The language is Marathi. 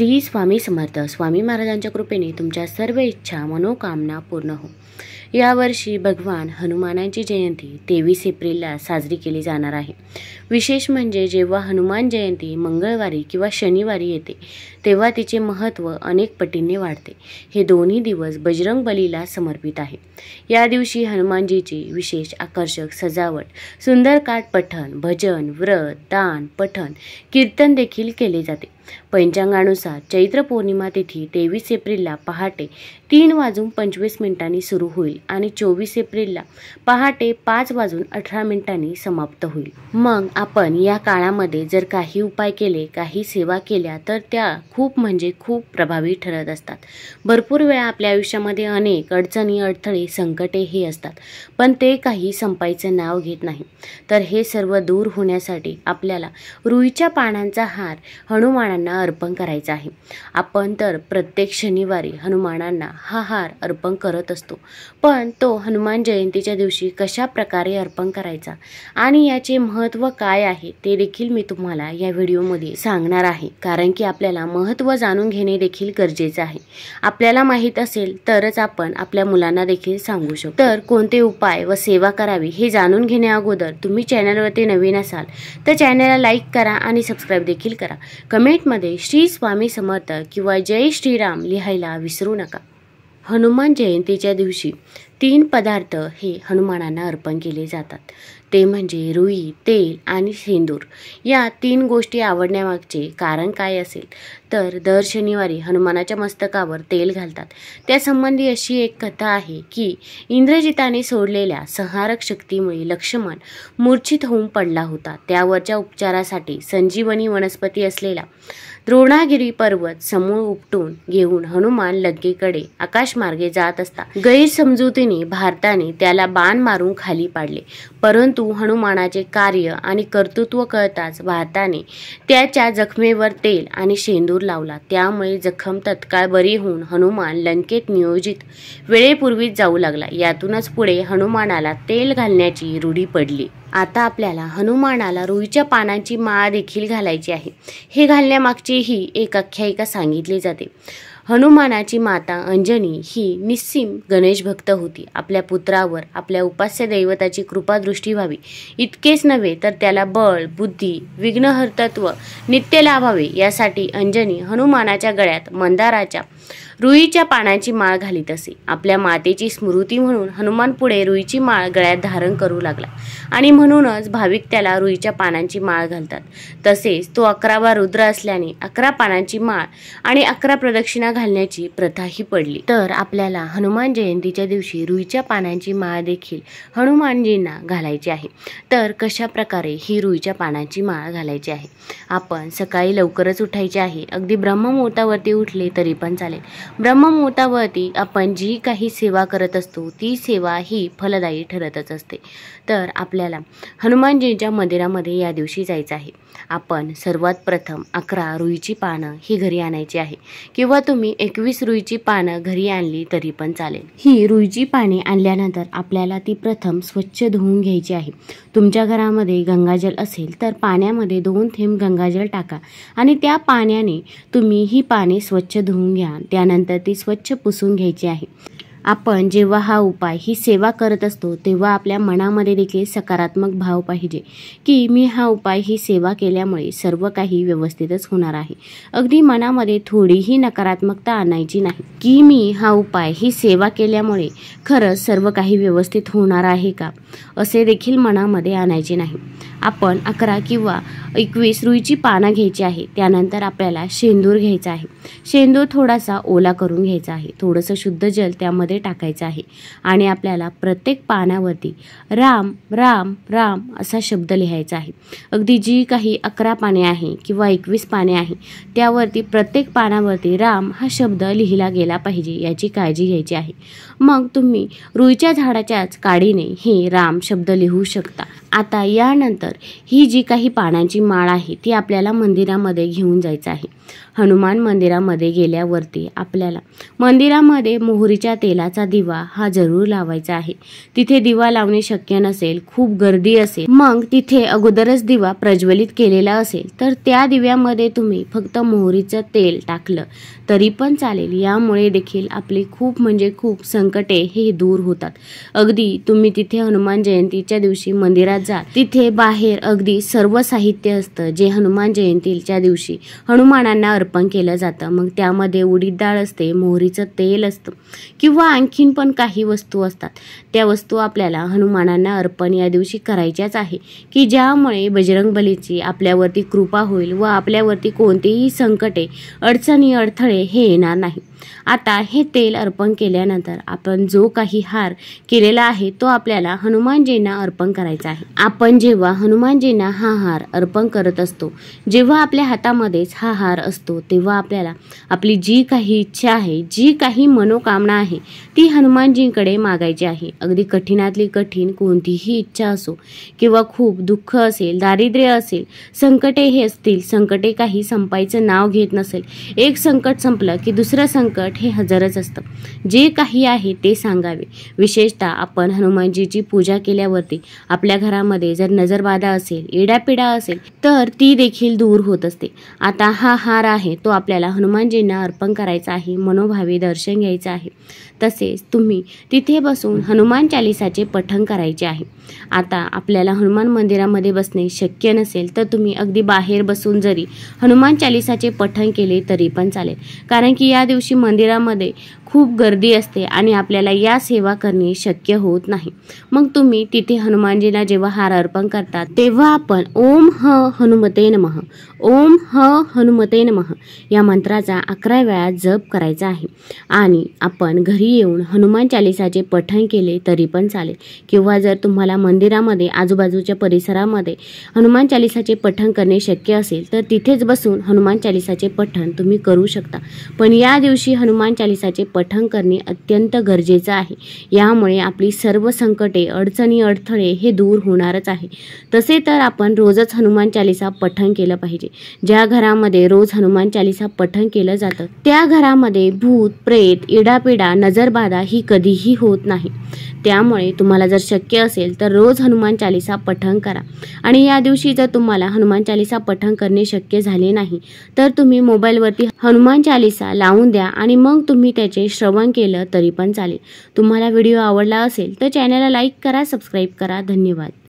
श्री स्वामी समर्थ स्वामी महाराजांच्या कृपेने तुमच्या सर्व इच्छा मनोकामना पूर्ण हो यावर्षी भगवान हनुमानांची जयंती तेवीस एप्रिलला साजरी केली जाणार आहे विशेष म्हणजे जेव्हा हनुमान जयंती मंगळवारी किंवा शनिवारी येते तेव्हा तिचे महत्त्व अनेक पटींनी वाढते हे दोन्ही दिवस बजरंग बलीला समर्पित आहे या दिवशी हनुमानजीची विशेष आकर्षक सजावट सुंदर काठ पठण भजन व्रत दान पठण कीर्तन देखील केले जाते पंचांगानुसार चैत्र पौर्णिमा तिथी तेवीस एप्रिलला पहाटे तीन वाजून पंचवीस मिनिटांनी सुरू होईल आणि चोवीस एप्रिलला पहाटे पाच वाजून अठरा मिनिटांनी समाप्त होईल मग आपण या काळामध्ये जर काही उपाय केले काही सेवा केल्या तर त्या खूप म्हणजे खूप प्रभावी ठरत असतात भरपूर वेळा आपल्या आयुष्यामध्ये अनेक अडचणी अडथळे संकटे हे असतात पण ते काही संपायचं नाव घेत नाही तर हे सर्व दूर होण्यासाठी आपल्याला रुईच्या पानांचा हार हनुमाना हनुमानांना अर्पण करायचा आहे आपण तर प्रत्येक शनिवारी हनुमानांना हा हार अर्पण करत असतो पण तो हनुमान जयंतीच्या दिवशी कशा प्रकारे अर्पण करायचा आणि याचे महत्त्व काय आहे ते देखील मी तुम्हाला या व्हिडिओमध्ये सांगणार आहे कारण की आपल्याला महत्त्व जाणून घेणे देखील गरजेचं आहे आपल्याला माहीत असेल तरच आपण आपल्या मुलांना देखील सांगू शकतो तर कोणते उपाय व सेवा करावी हे जाणून घेण्याअगोदर तुम्ही चॅनलवरती नवीन असाल तर चॅनलला लाईक करा आणि सबस्क्राईब देखील करा कमेंट मध्ये श्री स्वामी समर्थ किंवा जय श्रीराम लिहायला विसरू नका हनुमान जयंतीच्या दिवशी तीन पदार्थ हे हनुमानांना अर्पण केले जातात ते म्हणजे रुई तेल आणि सेंदूर या तीन गोष्टी आवडण्यामागचे कारण काय असेल तर दर शनिवारी हनुमानाच्या मस्तकावर तेल घालतात त्यासंबंधी अशी एक कथा आहे की इंद्रजिताने सोडलेल्या संहारक शक्तीमुळे लक्ष्मण मूर्छित होऊन पडला होता त्यावरच्या उपचारासाठी संजीवनी वनस्पती असलेला द्रोणागिरी पर्वत समूळ उपटून घेऊन हनुमान लग्गेकडे आकाशमार्गे जात असता गैरसमजुतीने भारताने त्याला बाण मारून खाली पाडले परंतु परंतु हनुमानाचे कार्य आणि कर्तृत्व कळताच भारताने त्याच्या जखमेवर तेल आणि शेंदूर लावला त्यामुळे जखम तत्काळ बरी होऊन हनुमान लंकेत नियोजित वेळेपूर्वीच जाऊ लागला यातूनच पुढे हनुमानाला तेल घालण्याची रूढी पडली आता आपल्याला हनुमानाला रुईच्या पानांची माळ देखील घालायची आहे हे घालण्यामागची ही एक आख्यायिका सांगितली जाते हनुमानाची माता अंजनी ही निस्सीम गणेश भक्त होती आपल्या पुत्रावर आपल्या उपास्य दैवताची कृपादृष्टी व्हावी इतकेच नव्हे तर त्याला बळ बुद्धी विघ्नहर्तत्व नित्य लाभावे यासाठी अंजनी हनुमानाच्या गळ्यात मंदाराच्या रुईच्या पानांची माळ घालीत असे आपल्या मातेची स्मृती म्हणून हनुमान पुढे रुईची माळ गळ्यात धारण करू लागला आणि म्हणूनच भाविक त्याला रुईच्या पानांची माळ घालतात तसेच तो अकरावा रुद्र असल्याने अकरा पानांची माळ आणि अकरा प्रदक्षिणा घालण्याची प्रथाही पडली तर आपल्याला हनुमान जयंतीच्या दिवशी रुईच्या पानांची माळ देखील हनुमानजींना घालायची आहे तर कशा प्रकारे ही रुईच्या पानांची माळ घालायची आहे आपण सकाळी लवकरच उठायचे आहे अगदी ब्रह्ममुहूर्तावरती उठले तरी पण चालेल ब्रह्ममुहूर्तावरती आपण जी काही सेवा करत असतो ती सेवा ही फलदायी ठरतच असते तर आपल्याला हनुमानजींच्या मंदिरामध्ये या दिवशी जायचं आहे आपण सर्वात प्रथम अकरा रुईची पानं ही घरी आणायची आहे किंवा तुम्ही एकवीस रुईची पानं घरी आणली तरी पण चालेल ही रुईची पाने आणल्यानंतर आपल्याला ती प्रथम स्वच्छ धुवून घ्यायची आहे तुमच्या घरामध्ये गंगाजल असेल तर पाण्यामध्ये दोन थेंब गंगाजल टाका आणि त्या पाण्याने तुम्ही ही पाने स्वच्छ धुवून घ्या त्यानंतर ती स्वच्छ पुसून घ्यायची आहे आपण जेव्हा हा उपाय ही सेवा करत असतो तेव्हा आपल्या मनामध्ये देखील सकारात्मक भाव पाहिजे की मी हा उपाय ही सेवा केल्यामुळे सर्व काही व्यवस्थितच होणार आहे अगदी मनामध्ये थोडीही नकारात्मकता आणायची नाही की मी हा उपाय ही सेवा केल्यामुळे खरंच सर्व काही व्यवस्थित होणार आहे का असे देखील मनामध्ये आणायचे नाही आपण अकरा किंवा एकवीस रुईची पानं घ्यायची आहे त्यानंतर आपल्याला शेंदूर घ्यायचा आहे शेंदूर थोडासा ओला करून घ्यायचा आहे थोडंसं शुद्ध जल त्यामध्ये टाकायचं आहे आणि आपल्याला प्रत्येक पानावरती राम राम राम असा शब्द लिहायचा आहे अगदी जी काही अकरा पाने आहे किंवा एकवीस पाने आहे त्यावरती प्रत्येक पानावरती राम हा शब्द लिहिला गेला पाहिजे याची काळजी घ्यायची आहे मग तुम्ही रुईच्या झाडाच्याच काडीने हे राम शब्द लिहू शकता आता यानंतर ही जी काही पाण्याची माळ आहे ती आपल्याला मंदिरामध्ये घेऊन जायचं आहे हनुमान मंदिरामध्ये गेल्यावरती आपल्याला मंदिरामध्ये मोहरीच्या तेलाचा दिवा हा जरूर लावायचा आहे तिथे दिवा लावणे शक्य नसेल खूप गर्दी असेल मग तिथे अगोदरच दिवा प्रज्वलित केलेला असेल तर त्या दिव्यामध्ये तुम्ही फक्त मोहरीचं तेल टाकलं तरी पण चालेल यामुळे देखील आपली खूप म्हणजे खूप संकटे हे दूर होतात अगदी तुम्ही तिथे हनुमान जयंतीच्या दिवशी मंदिरात जा तिथे बाहेर अगदी सर्व साहित्य असतं जे हनुमान जयंतीच्या दिवशी हनुमानांना अर्प अर्पण केलं जातं मग त्यामध्ये उडीद डाळ असते मोहरीचं तेल असतं किंवा आणखीन पण काही वस्तू असतात त्या वस्तू आपल्याला हनुमानांना अर्पण या दिवशी करायच्याच आहे की ज्यामुळे बजरंग बलीची आपल्यावरती कृपा होईल व आपल्यावरती कोणतेही संकटे अडचणी अडथळे हे येणार नाही आता हे तेल अर्पण केल्यानंतर आपण जो काही हार केलेला आहे तो आपल्याला हनुमानजींना अर्पण करायचा आहे आपण जेव्हा हनुमानजींना हा हार अर्पण करत असतो जेव्हा आपल्या हातामध्येच हा हार असतो असतो तेव्हा आपल्याला आपली जी काही इच्छा आहे जी काही मनोकामना आहे ती हनुमानजींकडे मागायची आहे अगदी कठीणातली कठीण कोणतीही इच्छा असो किंवा खूप दुःख असेल दारिद्र्य असेल संकटे हे असतील संकटे काही संपायचं नाव घेत नसेल एक संकट संपलं की दुसरं संकट हे हजरच असतं जे काही आहे ते सांगावे विशेषतः आपण हनुमानजीची पूजा केल्यावरती आपल्या घरामध्ये जर नजरबाधा असेल एडापिडा असेल तर ती देखील दूर होत असते आता हा हार आहे तो आपल्याला हनुमानजींना अर्पण करायचा आहे मनोभावे दर्शन घ्यायचं आहे तसेच तुम्ही तिथे बसून हनुमान चालिसाचे पठण करायचे आहे आता आपल्याला हनुमान मंदिरामध्ये बसणे शक्य नसेल तर तुम्ही अगदी बाहेर बसून जरी हनुमान चालिसाचे पठण केले तरी पण चालेल कारण की या दिवशी मंदिरामध्ये खूप गर्दी असते आणि आपल्याला या सेवा करणे शक्य होत नाही मग तुम्ही तिथे हनुमानजीला जेव्हा हार अर्पण करतात तेव्हा आपण ओम ह हनुमते नमः ओम ह हनुमते नमः या मंत्राचा अकरा वेळा जप करायचा आहे आणि आपण घरी येऊन हनुमान चालिसाचे पठण केले तरी पण चालेल किंवा जर तुम्हाला मंदिरामध्ये आजूबाजूच्या परिसरामध्ये हनुमान चालिसाचे पठण करणे शक्य असेल तर तिथेच बसून हनुमान चालिसाचे पठण तुम्ही करू शकता पण या दिवशी हनुमान चालिसाचे पठण पठण करणे अत्यंत गरजेचं आहे यामुळे आपली सर्व संकटे अडचणी अडथळे हे दूर होणारच आहे तसे तर आपण रोजच हनुमान चालिसा पठण केलं पाहिजे ज्या घरामध्ये रोज हनुमान चालिसा पठण केलं जातं त्या घरामध्ये भूत प्रेत इडापिडा नजरबाधा ही कधीही होत नाही त्यामुळे तुम्हाला जर शक्य असेल तर रोज हनुमान चालिसा पठण करा आणि या दिवशी जर तुम्हाला हनुमान चालिसा पठण करणे शक्य झाले नाही तर तुम्ही मोबाईलवरती हनुमान चालिसा लावून द्या आणि मग तुम्ही त्याचे श्रवण केलं तरी पण चालेल तुम्हाला व्हिडिओ आवडला असेल तर चॅनलला लाईक करा सबस्क्राईब करा धन्यवाद